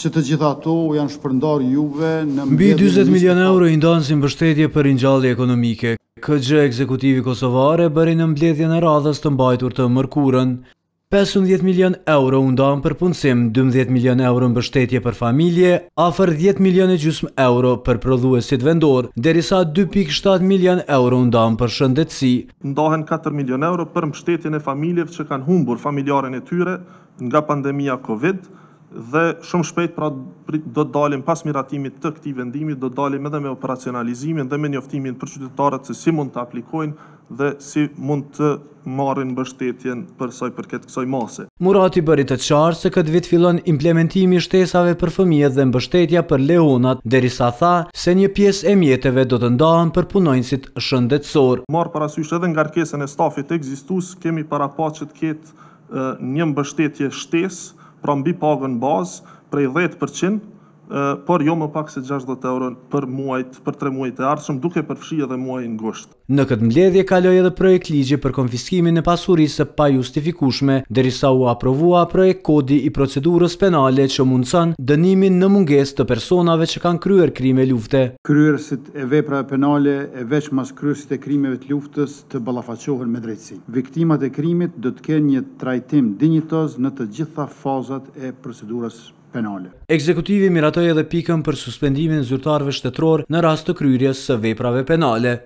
që të gjitha to u janë shpërndar juve në mbi 20 milion euro i ndonë si mbështetje për rinjalli ekonomike. Këgjë, ekzekutivi Kosovare bëri në mbledhje në radhës të mbajtur të mërkurën. 15 milion euro u ndonë për punësim, 12 milion euro mbështetje për familje, afer 10 milion e gjusm euro për prodhuesit vendor, derisa 2.7 milion euro u ndonë për shëndetsi. Ndohen 4 milion euro për mbështetje në familjev që kanë humbur familjaren e tyre nga pandemija Covid-19, dhe shumë shpejt pra do të dalim pas miratimit të këtij vendimi do të dalim edhe me operacionalizimin dhe me njoftimin për qytetarët se si mund të aplikojnë dhe si mund të marrin mbështetjen për sa përket kësaj mase. Murati bëri të qartë se këtë vit fillon implementimi i shtesave për fëmijët dhe mbështetja për leonat, derisa tha se një pjesë e mjeteve do të ndahen për punonjësit shëndetësor. Marr parasysh edhe ngarkesën e stafit ekzistues, kemi parapaqë të ketë një mbështetje shtesë rombi pra pagën bazë prej 10% por jo më pak se 60 euro për muaj, për 3 muaj të ardhshëm, duke përfshirë edhe muajin gusht. Në këtë mbledhje kaloi edhe projekt ligji për konfiskimin e pasurisë pa justifikueshme, derisa u aprovua projekt kodi i procedurës penale që mundson dënimin në mungesë të personave që kanë kryer krime lufte. Kryerësit e veprave penale e veç mas kryesit e krimeve të luftës të ballafaqohen me drejtësi. Viktimat e krimit do të kenë një trajtim dinjitoz në të gjitha fazat e procedurës penale. Ekzekutivi miratoj edhe pikën për suspendimin zyrtarve shtetror në rast të kryrjes së veprave penale.